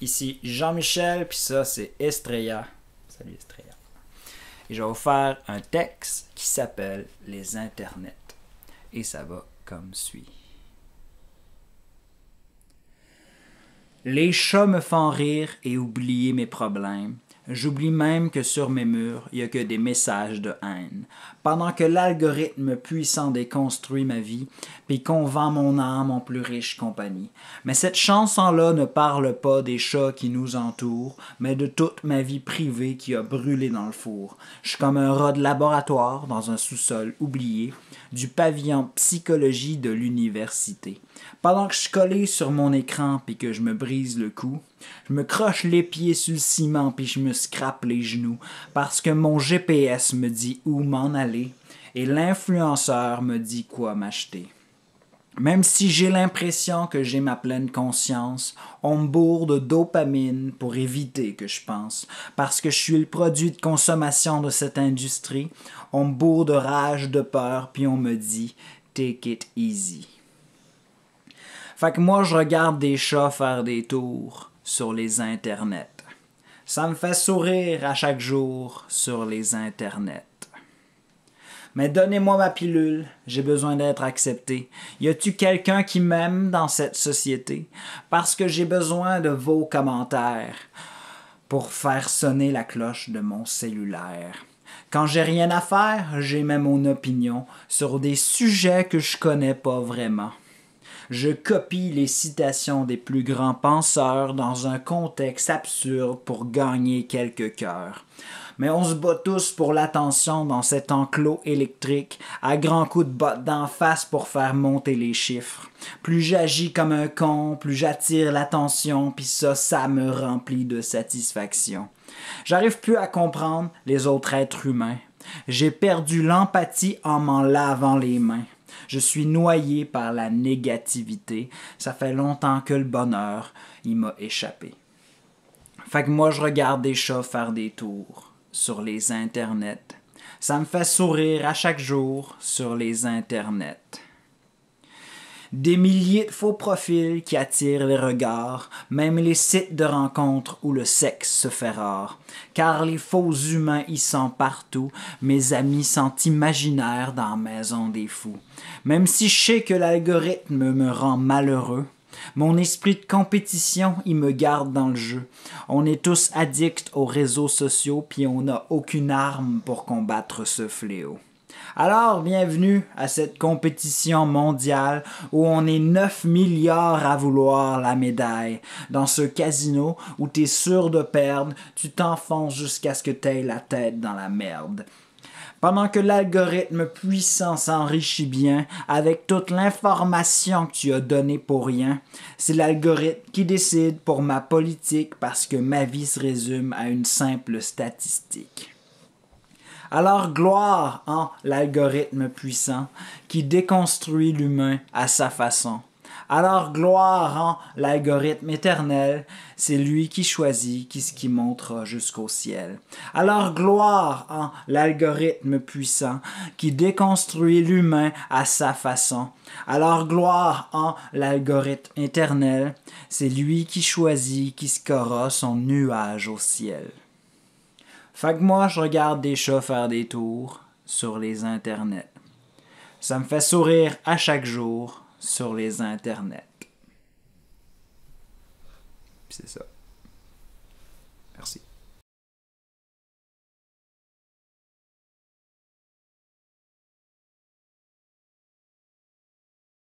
Ici Jean-Michel, puis ça c'est Estrella. Salut Estrella. Et je vais vous faire un texte qui s'appelle Les Internets. Et ça va comme suit. Les chats me font rire et oublier mes problèmes. J'oublie même que sur mes murs, il n'y a que des messages de haine. Pendant que l'algorithme puissant déconstruit ma vie, puis qu'on vend mon âme en plus riche compagnie. Mais cette chanson-là ne parle pas des chats qui nous entourent, mais de toute ma vie privée qui a brûlé dans le four. Je suis comme un rat de laboratoire dans un sous-sol oublié du pavillon psychologie de l'université. Pendant que je suis collé sur mon écran puis que je me brise le cou, je me croche les pieds sur le ciment puis je me scrape les genoux parce que mon GPS me dit où m'en aller et l'influenceur me dit quoi m'acheter. Même si j'ai l'impression que j'ai ma pleine conscience, on me bourre de dopamine pour éviter que je pense. Parce que je suis le produit de consommation de cette industrie, on me bourre de rage, de peur, puis on me dit Take it easy. Fait que moi, je regarde des chats faire des tours sur les internets. Ça me fait sourire à chaque jour sur les internets. Mais donnez-moi ma pilule, j'ai besoin d'être accepté. Y a-tu quelqu'un qui m'aime dans cette société? Parce que j'ai besoin de vos commentaires pour faire sonner la cloche de mon cellulaire. Quand j'ai rien à faire, j'ai même mon opinion sur des sujets que je connais pas vraiment. Je copie les citations des plus grands penseurs dans un contexte absurde pour gagner quelques cœurs. Mais on se bat tous pour l'attention dans cet enclos électrique, à grands coups de botte d'en face pour faire monter les chiffres. Plus j'agis comme un con, plus j'attire l'attention, puis ça, ça me remplit de satisfaction. J'arrive plus à comprendre les autres êtres humains. J'ai perdu l'empathie en m'en lavant les mains. Je suis noyé par la négativité. Ça fait longtemps que le bonheur, il m'a échappé. Fait que moi, je regarde des chats faire des tours sur les internets. Ça me fait sourire à chaque jour sur les internets. Des milliers de faux profils qui attirent les regards, même les sites de rencontres où le sexe se fait rare. Car les faux humains y sont partout, mes amis sont imaginaires dans la maison des fous. Même si je sais que l'algorithme me rend malheureux, mon esprit de compétition, y me garde dans le jeu. On est tous addicts aux réseaux sociaux, puis on n'a aucune arme pour combattre ce fléau. Alors, bienvenue à cette compétition mondiale où on est 9 milliards à vouloir la médaille. Dans ce casino où t'es sûr de perdre, tu t'enfonces jusqu'à ce que t'aies la tête dans la merde. Pendant que l'algorithme puissant s'enrichit bien avec toute l'information que tu as donnée pour rien, c'est l'algorithme qui décide pour ma politique parce que ma vie se résume à une simple statistique. Alors gloire en l'algorithme puissant qui déconstruit l'humain à sa façon. Alors gloire en l'algorithme éternel, c'est lui qui choisit qui ce qui montre jusqu'au ciel. Alors gloire en l'algorithme puissant qui déconstruit l'humain à sa façon. Alors gloire en l'algorithme éternel, c'est lui qui choisit qui scora son nuage au ciel. Fait que moi, je regarde des chats faire des tours sur les internets. Ça me fait sourire à chaque jour sur les internets. c'est ça. Merci.